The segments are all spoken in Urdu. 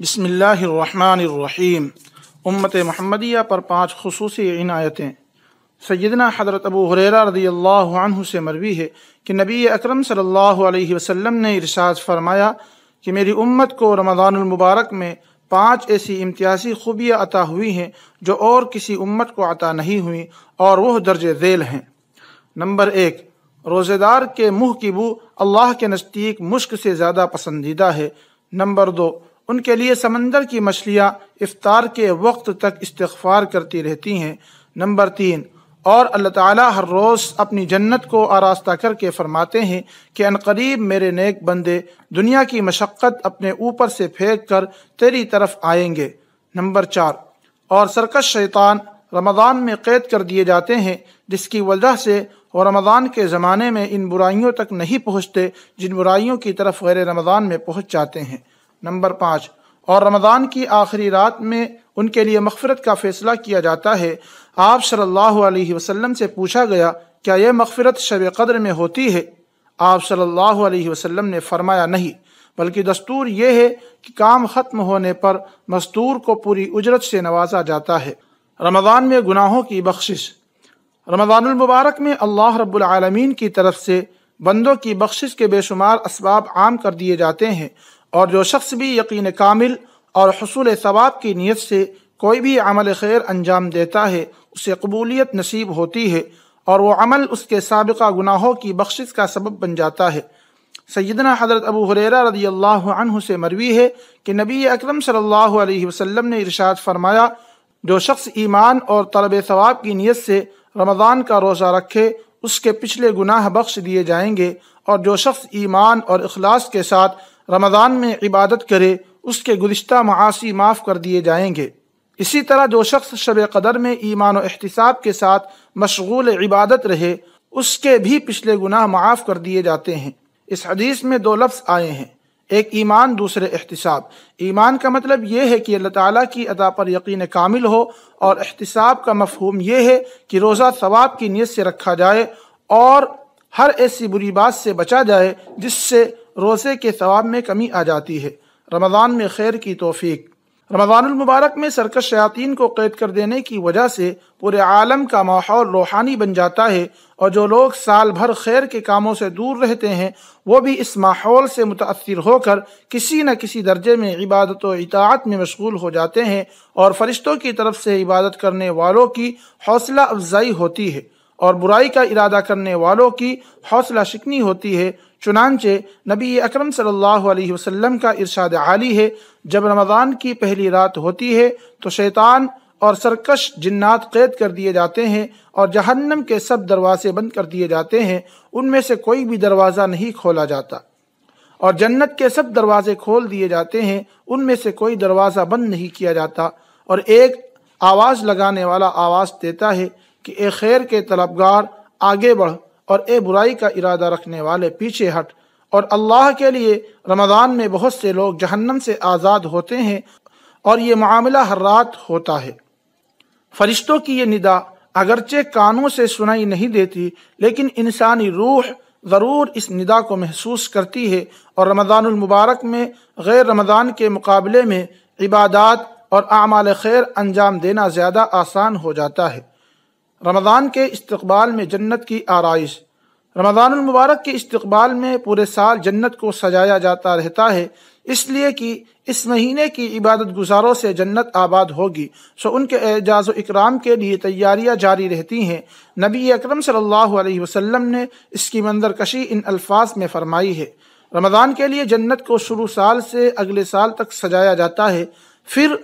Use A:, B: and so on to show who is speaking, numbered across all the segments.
A: بسم اللہ الرحمن الرحیم امت محمدیہ پر پانچ خصوصی عنایتیں سیدنا حضرت ابو حریرہ رضی اللہ عنہ سے مروی ہے کہ نبی اکرم صلی اللہ علیہ وسلم نے ارشاد فرمایا کہ میری امت کو رمضان المبارک میں پانچ ایسی امتیازی خوبیاں عطا ہوئی ہیں جو اور کسی امت کو عطا نہیں ہوئیں اور وہ درج ذیل ہیں نمبر ایک روزہ دار کے منہ کی بو اللہ کے نزدیک مشک سے زیادہ پسندیدہ ہے نمبر دو ان کے لیے سمندر کی مچھلیاں افطار کے وقت تک استغفار کرتی رہتی ہیں نمبر تین اور اللہ تعالیٰ ہر روز اپنی جنت کو آراستہ کر کے فرماتے ہیں کہ انقریب میرے نیک بندے دنیا کی مشقت اپنے اوپر سے پھینک کر تیری طرف آئیں گے نمبر چار اور سرکش شیطان رمضان میں قید کر دیے جاتے ہیں جس کی وجہ سے وہ رمضان کے زمانے میں ان برائیوں تک نہیں پہنچتے جن برائیوں کی طرف غیر رمضان میں پہنچ جاتے ہیں نمبر پانچ اور رمضان کی آخری رات میں ان کے لیے مغفرت کا فیصلہ کیا جاتا ہے آپ صلی اللہ علیہ وسلم سے پوچھا گیا کیا یہ مغفرت شب قدر میں ہوتی ہے آپ صلی اللہ علیہ وسلم نے فرمایا نہیں بلکہ دستور یہ ہے کہ کام ختم ہونے پر مستور کو پوری اجرت سے نوازا جاتا ہے رمضان میں گناہوں کی بخشش رمضان المبارک میں اللہ رب العالمین کی طرف سے بندوں کی بخشش کے بے شمار اسباب عام کر دیے جاتے ہیں اور جو شخص بھی یقین کامل اور حصول ثواب کی نیت سے کوئی بھی عمل خیر انجام دیتا ہے اسے قبولیت نصیب ہوتی ہے اور وہ عمل اس کے سابقہ گناہوں کی بخشش کا سبب بن جاتا ہے سیدنا حضرت ابو حریرہ رضی اللہ عنہ سے مروی ہے کہ نبی اکرم صلی اللہ علیہ وسلم نے ارشاد فرمایا جو شخص ایمان اور طلب ثواب کی نیت سے رمضان کا روزہ رکھے اس کے پچھلے گناہ بخش دیے جائیں گے اور جو شخص ایمان اور اخلاص کے ساتھ رمضان میں عبادت کرے اس کے گزشتہ معاشی معاف کر دیے جائیں گے اسی طرح جو شخص شب قدر میں ایمان و احتساب کے ساتھ مشغول عبادت رہے اس کے بھی پچھلے گناہ معاف کر دیے جاتے ہیں اس حدیث میں دو لفظ آئے ہیں ایک ایمان دوسرے احتساب ایمان کا مطلب یہ ہے کہ اللہ تعالیٰ کی ادا پر یقین کامل ہو اور احتساب کا مفہوم یہ ہے کہ روزہ ثواب کی نیت سے رکھا جائے اور ہر ایسی بری بات سے بچا جائے جس سے روزے کے ثواب میں کمی آ جاتی ہے رمضان میں خیر کی توفیق رمضان المبارک میں سرکش شیاطین کو قید کر دینے کی وجہ سے پورے عالم کا ماحول روحانی بن جاتا ہے اور جو لوگ سال بھر خیر کے کاموں سے دور رہتے ہیں وہ بھی اس ماحول سے متاثر ہو کر کسی نہ کسی درجے میں عبادت و اطاعت میں مشغول ہو جاتے ہیں اور فرشتوں کی طرف سے عبادت کرنے والوں کی حوصلہ افزائی ہوتی ہے اور برائی کا ارادہ کرنے والوں کی حوصلہ شکنی ہوتی ہے چنانچہ نبی اکرم صلی اللہ علیہ وسلم کا ارشاد عالی ہے جب رمضان کی پہلی رات ہوتی ہے تو شیطان اور سرکش جنات قید کر دیے جاتے ہیں اور جہنم کے سب دروازے بند کر دیے جاتے ہیں ان میں سے کوئی بھی دروازہ نہیں کھولا جاتا اور جنت کے سب دروازے کھول دیے جاتے ہیں ان میں سے کوئی دروازہ بند نہیں کیا جاتا اور ایک آواز لگانے والا آواز دیتا ہے کہ اے خیر کے طلبگار آگے بڑھ اور اے برائی کا ارادہ رکھنے والے پیچھے ہٹ اور اللہ کے لیے رمضان میں بہت سے لوگ جہنم سے آزاد ہوتے ہیں اور یہ معاملہ ہر رات ہوتا ہے فرشتوں کی یہ ندا اگرچہ کانوں سے سنائی نہیں دیتی لیکن انسانی روح ضرور اس ندا کو محسوس کرتی ہے اور رمضان المبارک میں غیر رمضان کے مقابلے میں عبادات اور اعمال خیر انجام دینا زیادہ آسان ہو جاتا ہے رمضان کے استقبال میں جنت کی آرائش رمضان المبارک کے استقبال میں پورے سال جنت کو سجایا جاتا رہتا ہے اس لیے کہ اس مہینے کی عبادت گزاروں سے جنت آباد ہوگی سو ان کے اعجاز و اکرام کے لیے تیاریاں جاری رہتی ہیں نبی اکرم صلی اللہ علیہ وسلم نے اس کی منظر کشی ان الفاظ میں فرمائی ہے رمضان کے لیے جنت کو شروع سال سے اگلے سال تک سجایا جاتا ہے پھر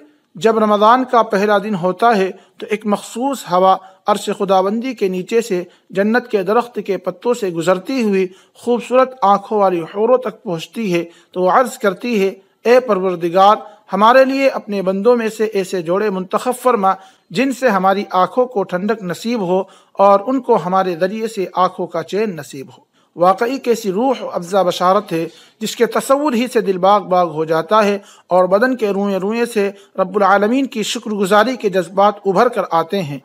A: جب رمضان کا پہلا دن ہوتا ہے تو ایک مخصوص ہوا عرش خداوندی کے نیچے سے جنت کے درخت کے پتوں سے گزرتی ہوئی خوبصورت آنکھوں والی حوروں تک پہنچتی ہے تو وہ عرض کرتی ہے اے پروردگار ہمارے لیے اپنے بندوں میں سے ایسے جوڑے منتخب فرما جن سے ہماری آنکھوں کو ٹھنڈک نصیب ہو اور ان کو ہمارے ذریعے سے آنکھوں کا چین نصیب ہو واقعی کیسی روح افزا بشارت ہے جس کے تصور ہی سے دل باغ باغ ہو جاتا ہے اور بدن کے روئیں روئیں سے رب العالمین کی شکر گزاری کے جذبات ابھر کر آتے ہیں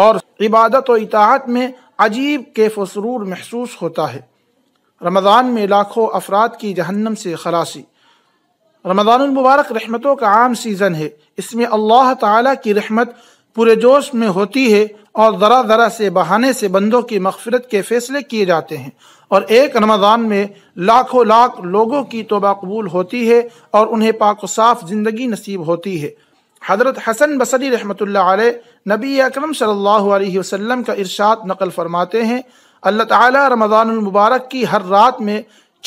A: اور عبادت و اطاعت میں عجیب کیف و سرور محسوس ہوتا ہے رمضان میں لاکھوں افراد کی جہنم سے خلاصی رمضان المبارک رحمتوں کا عام سیزن ہے اس میں اللہ تعالیٰ کی رحمت پورے جوش میں ہوتی ہے اور ذرا ذرا سے بہانے سے بندوں کی مغفرت کے فیصلے کیے جاتے ہیں اور ایک رمضان میں لاکھوں لاکھ لوگوں کی توبہ قبول ہوتی ہے اور انہیں پاک و صاف زندگی نصیب ہوتی ہے حضرت حسن بصری رحمۃ اللہ علیہ نبی اکرم صلی اللہ علیہ وسلم کا ارشاد نقل فرماتے ہیں اللہ تعالیٰ رمضان المبارک کی ہر رات میں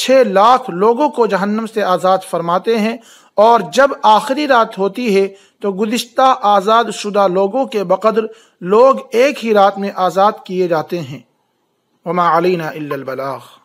A: چھ لاکھ لوگوں کو جہنم سے آزاد فرماتے ہیں اور جب آخری رات ہوتی ہے تو گزشتہ آزاد شدہ لوگوں کے بقدر لوگ ایک ہی رات میں آزاد کیے جاتے ہیں وما علینا الا البلاغ